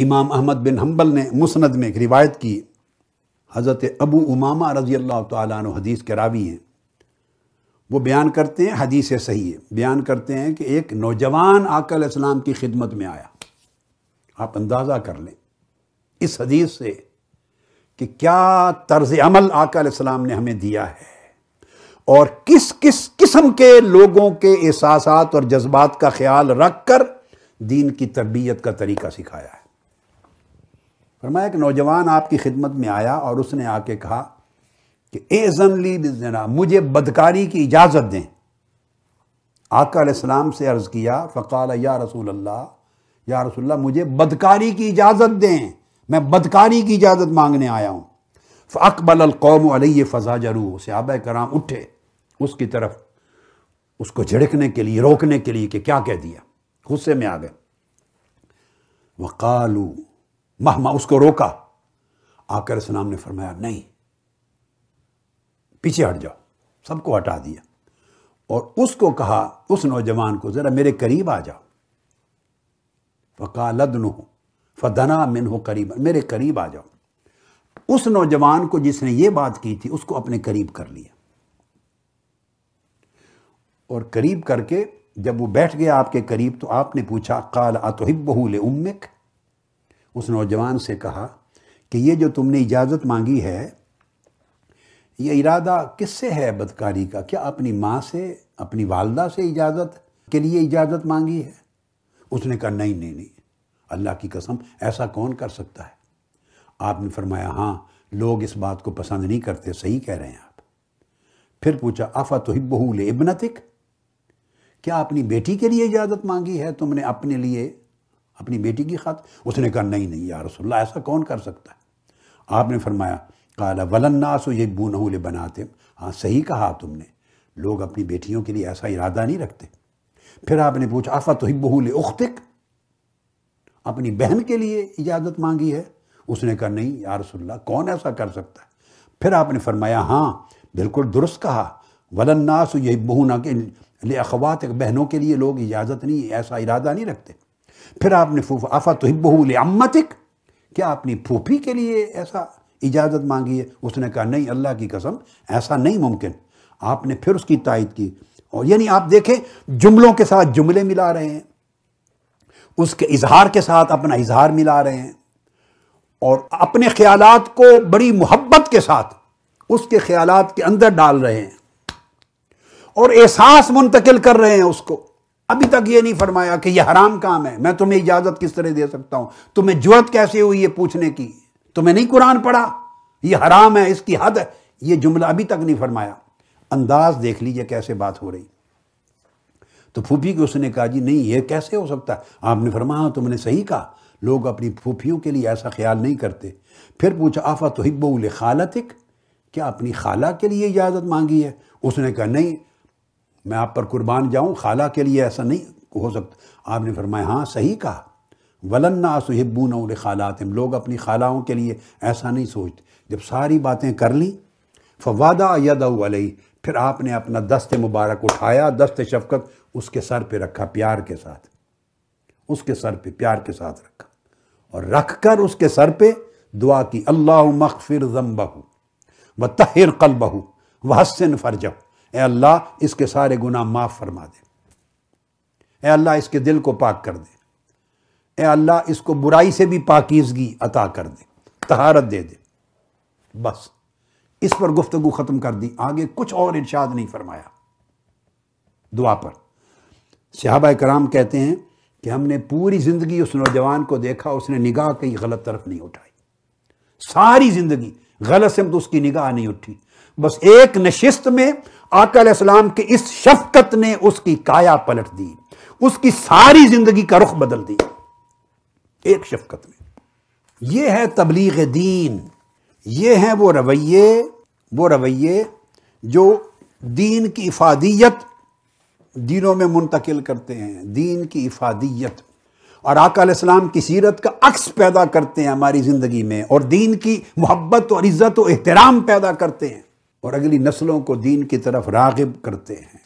इमाम अहमद बिन हम्बल ने मुसनद में एक रिवायत की हज़रत अबू उमामा रजी अल्लाह तु हदीस के रावी हैं वो बयान करते हैं हदीस सही है बयान करते हैं कि एक नौजवान आकल इस्लाम की खिदमत में आया आप अंदाज़ा कर लें इस हदीस से कि क्या तर्ज अमल आकल इस्लाम ने हमें दिया है और किस किस किस्म के लोगों के एहसास और जज्बात का ख्याल रख कर दीन की तरबियत का तरीका सिखाया है फरमाया एक नौजवान आपकी खिदमत में आया और उसने आके कहा कि एजन ली बिजना मुझे बदकारी की इजाज़त दें आका आकाम से अर्ज़ किया फ़काल या रसूल अल्लाह या रसूल मुझे बदकारी की इजाज़त दें मैं बदकारी की इजाज़त मांगने आया हूँ अकबल कौम अलैह फ़ा जरू आब कराम उठे उसकी तरफ उसको झिड़कने के लिए रोकने के लिए कि क्या कह दिया गुस्से में आ गए वकालू महमा उसको रोका आकर सलाम ने फरमाया नहीं पीछे हट जाओ सबको हटा दिया और उसको कहा उस नौजवान को ज़रा मेरे करीब आ जाओ फ़कालदन हो फना मिन हो करीब मेरे करीब आ जाओ उस नौजवान को जिसने ये बात की थी उसको अपने करीब कर लिया और करीब करके जब वो बैठ गया आपके करीब तो आपने पूछा काल अतहिब उम्मिक उस नौजवान से कहा कि ये जो तुमने इजाज़त मांगी है ये इरादा किससे है बदकारी का क्या अपनी माँ से अपनी वालदा से इजाज़त के लिए इजाज़त मांगी है उसने कहा नहीं नहीं नहीं अल्लाह की कसम ऐसा कौन कर सकता है आपने फरमाया हाँ लोग इस बात को पसंद नहीं करते सही कह रहे हैं आप फिर पूछा आफा तो हिब्बहूल इबनतिक क्या अपनी बेटी के लिए इजाज़त मांगी है तुमने अपने लिए अपनी बेटी की खात उसने कहा नहीं नहीं यार रसोल्ला ऐसा कौन कर सकता है आपने फरमाया काला वलन्नास ये बूनहूल बनाते हाँ सही कहा तुमने लोग अपनी बेटियों के लिए ऐसा इरादा नहीं रखते फिर आपने पूछा आफा तो हिब्बहूल उख्तिक अपनी बहन के लिए इजाज़त मांगी है उसने कहा नहीं या रसोल्ला कौन ऐसा कर सकता है फिर आपने फरमाया हाँ बिल्कुल दुरुस्त कहा वलन्नास बहू ना के अखवात बहनों के लिए लोग इजाज़त नहीं ऐसा इरादा नहीं रखते फिर आपने आफा तो हिब्बहुल अम्मतिक क्या अपनी फूफी के लिए ऐसा इजाज़त मांगी है उसने कहा नहीं अल्लाह की कसम ऐसा नहीं मुमकिन आपने फिर उसकी तायद की और यानी आप देखें जुमलों के साथ जुमले मिला रहे हैं उसके इजहार के साथ अपना इजहार मिला रहे हैं और अपने ख्याल को बड़ी मोहब्बत के साथ उसके ख्याल के अंदर डाल रहे हैं और एहसास मुंतकिल कर रहे हैं उसको अभी तक ये नहीं फरमाया कि ये हराम काम है मैं तुम्हें इजाजत किस तरह दे सकता हूं तुम्हें जरूरत कैसे हुई है पूछने की तुम्हें नहीं कुरान पढ़ा ये हराम है इसकी हद है ये जुमला अभी तक नहीं फरमाया अंदाज देख लीजिए कैसे बात हो रही तो फूफी को उसने कहा जी नहीं ये कैसे हो सकता आपने फरमाया तुमने सही कहा लोग अपनी फूफियों के लिए ऐसा ख्याल नहीं करते फिर पूछा आफा तो हिब्बो खालतिक क्या अपनी खाला के लिए इजाज़त मांगी है उसने कहा नहीं मैं आप पर कुर्बान जाऊं खाला के लिए ऐसा नहीं हो सकता आपने फरमाया हाँ सही कहा वलन ना सुहिब्बू न तम लोग अपनी खालाओं के लिए ऐसा नहीं सोचते जब सारी बातें कर ली फवादा यदई फिर आपने अपना दस्त मुबारक उठाया दस्त शफकत उसके सर पे रखा प्यार के साथ उसके सर पे प्यार के साथ रखा और रख कर उसके सर पे दुआ की अल्लाह मखफिर जम्बहू व तहिर कलबहू फर फरजहू ए अल्लाह इसके सारे गुनाह माफ़ फरमा दे ए अल्लाह इसके दिल को पाक कर दे ए अल्लाह इसको बुराई से भी पाकिजगी अता कर दे तहारत दे दे बस इस पर गुफ्तु ख़त्म कर दी आगे कुछ और इर्शाद नहीं फरमाया दुआ पर सिहाबा कराम कहते हैं कि हमने पूरी ज़िंदगी उस नौजवान को देखा उसने निगाह कहीं गलत तरफ नहीं उठाई सारी ज़िंदगी गलत से उसकी निगाह नहीं उठी बस एक नशिस्त में आकाम के इस शफकत ने उसकी काया पलट दी उसकी सारी जिंदगी का रुख बदल दी एक शफकत में यह है तबलीग दीन ये हैं वो रवैये वो रवैये जो दीन की इफादियत दीनों में मुंतकिल करते हैं दीन की इफादियत और आकाम की सीरत का अक्स पैदा करते हैं हमारी ज़िंदगी में और दीन की मोहब्बत और इज़्ज़त और एहतराम पैदा करते हैं और अगली नस्लों को दीन की तरफ रागब करते हैं